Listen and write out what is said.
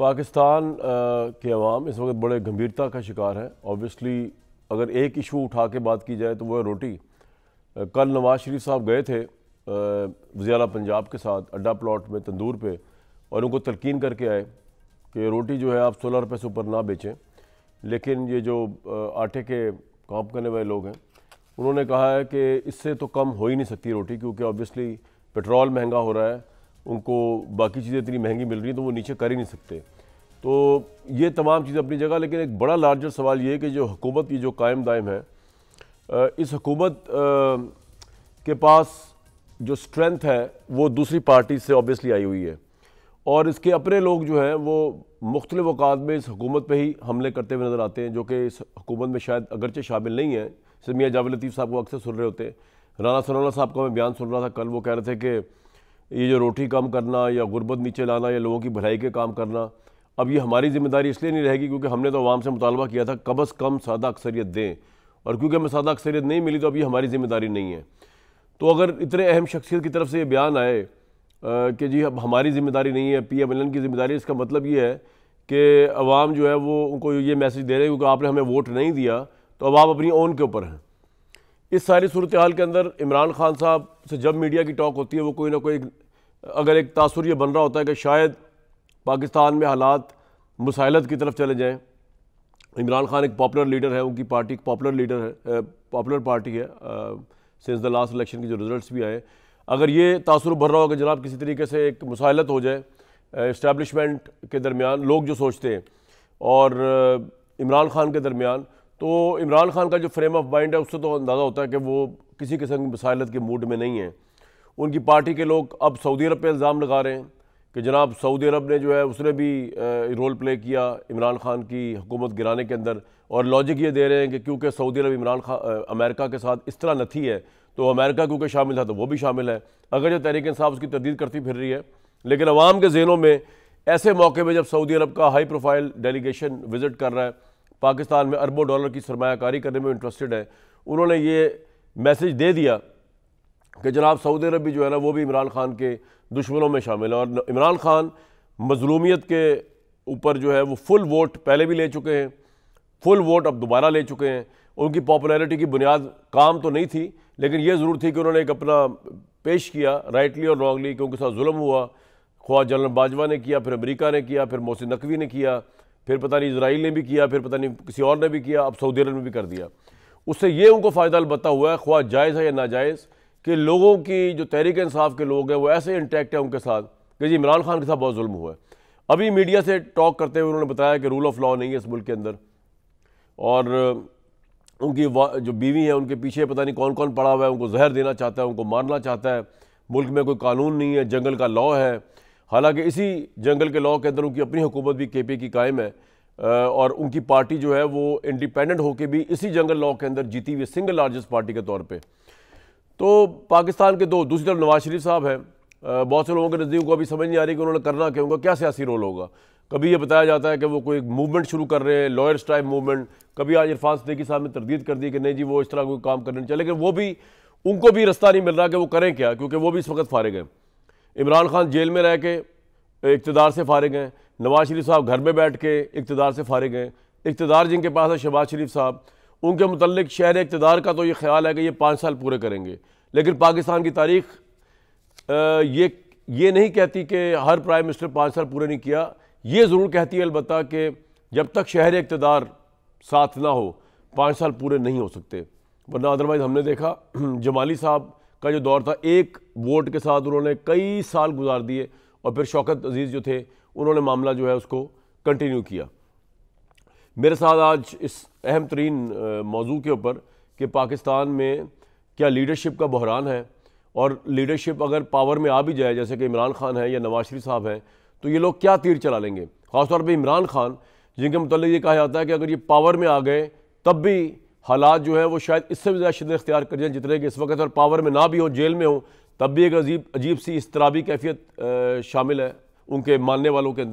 पाकिस्तान के अवाम इस वक्त बड़े गंभीरता का शिकार है ऑब्वियसली अगर एक इशू उठा के बात की जाए तो वो है रोटी कल नवाज शरीफ साहब गए थे वजियाला पंजाब के साथ अड्डा प्लाट में तंदूर पे और उनको तलकिन करके आए कि रोटी जो है आप सोलह रुपये से ऊपर ना बेचें लेकिन ये जो आटे के काम करने वाले लोग हैं उन्होंने कहा है कि इससे तो कम हो ही नहीं सकती रोटी क्योंकि ऑब्वियसली पेट्रोल महंगा हो रहा है उनको बाकी चीज़ें इतनी महंगी मिल रही हैं तो वो नीचे कर ही नहीं सकते तो ये तमाम चीज़ें अपनी जगह लेकिन एक बड़ा लार्जर सवाल ये है कि जो हुकूमत ये जो कायम दायम है इस हुकूमत के पास जो स्ट्रेंथ है वो दूसरी पार्टी से ऑब्वियसली आई हुई है और इसके अपने लोग जो हैं वो मुख्तलिफ अवकात में इस हुकूमत पर ही हमले करते हुए नज़र आते हैं जो कि इस हुकूमत में शायद अगरचे शामिल नहीं हैं जैसे मियाँ जावेद लतीफ़ साहब को अक्सर सुन रहे होते हैं राना सरोला साहब का मैं बयान सुन रहा था कल वो कह रहे थे कि ये जो रोटी कम करना या गुर्बत नीचे लाना या लोगों की भलाई के काम करना अब ये हमारी जिम्मेदारी इसलिए नहीं रहेगी क्योंकि हमने तो आवाम से मुतालबा किया था कम अज़ कम सादा अक्सरियत दें और क्योंकि हमें सादा अक्सरियत नहीं मिली तो अब ये हमारी जिम्मेदारी नहीं है तो अगर इतने अहम शख्सियत की तरफ से ये बयान आए कि जी अब हमारी जिम्मेदारी नहीं है पी एम एल एन की जिम्मेदारी इसका मतलब ये है कि अवाम जो है वो उनको ये मैसेज दे रहे हैं क्योंकि आपने हमें वोट नहीं दिया तो अब आप अपनी ओन के ऊपर हैं इस सारी सूरत हाल के अंदर इमरान खान साहब से जब मीडिया की टॉक होती है वो कोई ना कोई अगर एक तासुर ये बन रहा होता है कि शायद पाकिस्तान में हालात मुसाइलत की तरफ चले जाएँ इमरान खान एक पॉपुलर लीडर है उनकी पार्टी एक पॉपुलर लीडर है पॉपुलर पार्टी है सिंस द लास्ट इलेक्शन के जो रिजल्ट्स भी आए अगर ये तासुर भर रहा हो कि जनाब किसी तरीके से एक मुसाइलत हो जाए इस्टबलिशमेंट के दरमियान लोग जो सोचते हैं और इमरान खान के दरमियान तो इमरान खान का जो फ्रेम ऑफ माइंड है उससे तो अंदाज़ा होता है कि वो किसी किस्म की मसाइलत के मूड में नहीं है उनकी पार्टी के लोग अब सऊदी अरब पर इल्ज़ाम लगा रहे हैं कि जनाब सऊदी अरब ने जो है उसने भी रोल प्ले किया इमरान खान की हुकूमत गिराने के अंदर और लॉजिक ये दे रहे हैं कि क्योंकि Saudi Arab Imran Khan America के साथ इस तरह नथी है तो अमेरिका क्योंकि शामिल था तो वो भी शामिल है अगर जो तहरीक इंसाफ उसकी तरदीद करती फिर रही है लेकिन अवाम के जेनों में ऐसे मौके पर जब सऊदी अरब का हाई प्रोफाइल डेलीगेशन विज़िट कर रहा है पाकिस्तान में अरबों डॉलर की सरमाकारी करने में इंटरेस्टेड है उन्होंने ये मैसेज दे दिया कि जनाब सऊदी अरब भी जो है ना वो भी इमरान खान के दुश्मनों में शामिल है और इमरान खान मजलूमियत के ऊपर जो है वो फुल वोट पहले भी ले चुके हैं फुल वोट अब दोबारा ले चुके हैं उनकी पॉपुलैरिटी की बुनियाद काम तो नहीं थी लेकिन ये ज़रूर थी कि उन्होंने एक अपना पेश किया राइटली और रॉन्गली कि उनके साथ जुल्म हुआ ख्वा जनरल बाजवा ने किया फिर अमेरिका ने किया फिर मोहसिन नकवी ने किया फिर पता नहीं इसराइल ने भी किया फिर पता नहीं किसी और ने भी किया अब सऊदी अरब ने भी कर दिया उससे ये उनको फ़ायदा बता हुआ है ख्वाह जायज़ है या नाजायज़ कि लोगों की जो तहरीक इंसाफ के लोग हैं वो ऐसे इंटैक्ट हैं उनके साथ कि जी इमरान खान के साथ बहुत जुल्म हुआ है अभी मीडिया से टॉक करते हुए उन्होंने बताया कि रूल ऑफ लॉ नहीं है इस मुल्क के अंदर और उनकी जो बीवी है उनके पीछे पता नहीं कौन कौन पड़ा हुआ है उनको जहर देना चाहता है उनको मारना चाहता है मुल्क में कोई कानून नहीं है जंगल का लॉ है हालांकि इसी जंगल के लॉ के अंदर उनकी अपनी हुकूमत भी के पी की कायम है और उनकी पार्टी जो है वो इंडिपेंडेंट होकर भी इसी जंगल लॉ के अंदर जीती हुई सिंगल लार्जेस्ट पार्टी के तौर पर तो पाकिस्तान के दो दूसरी तरफ नवाज शरीफ साहब हैं बहुत से लोगों के नज़दीक को अभी समझ नहीं आ रही कि उन्होंने करना क्या होगा क्या सियासी रोल होगा कभी ये बताया जाता है कि वो कोई मूवमेंट शुरू कर रहे हैं लॉयर्स टाइप मूवमेंट कभी आज इरफान सदीकी साहब ने तरदीद कर दी कि नहीं जी वो इस तरह कोई काम करने चले लेकिन वो भी उनको भी रास्ता नहीं मिल रहा कि वो करें क्या क्योंकि वो भी इस वक्त फारे गए इमरान खान जेल में रह के इकतदार से फारिग हैं नवाज शरीफ साहब घर में बैठ के इकतदार से फारिग हैं इकतदार जिनके पास है शहबाज शरीफ साहब उनके मतलब शहर इकतदार का तो ये ख्याल है कि ये पाँच साल पूरे करेंगे लेकिन पाकिस्तान की तारीख ये ये नहीं कहती कि हर प्राइम मिनिस्टर पाँच साल पूरे नहीं किया ये ज़रूर कहती है अलबत् कि जब तक शहर इकतदार साथ ना हो पाँच साल पूरे नहीं हो सकते वरना अदरवाइज़ हमने देखा जमाली साहब का जो दौर था एक वोट के साथ उन्होंने कई साल गुजार दिए और फिर शौकत अजीज़ जो थे उन्होंने मामला जो है उसको कंटिन्यू किया मेरे साथ आज इस अहम तरीन मौजू के ऊपर कि पाकिस्तान में क्या लीडरशिप का बहरान है और लीडरशिप अगर पावर में आ भी जाए जैसे कि इमरान खान है या नवाज शरीफ साहब हैं तो ये लोग क्या तीर चला लेंगे ख़ासतौर पर इमरान खान जिनके मतलब ये कहा जाता है कि अगर ये पावर में आ गए तब भी हालात जो है वो शायद इससे भी ज़्यादा शिदत अख्तियार कर जाए जितने कि इस वक्त और पावर में ना भी हो जेल में हो तब भी एक अजीब अजीब सी इस इसतराबी कैफियत शामिल है उनके मानने वालों के अंदर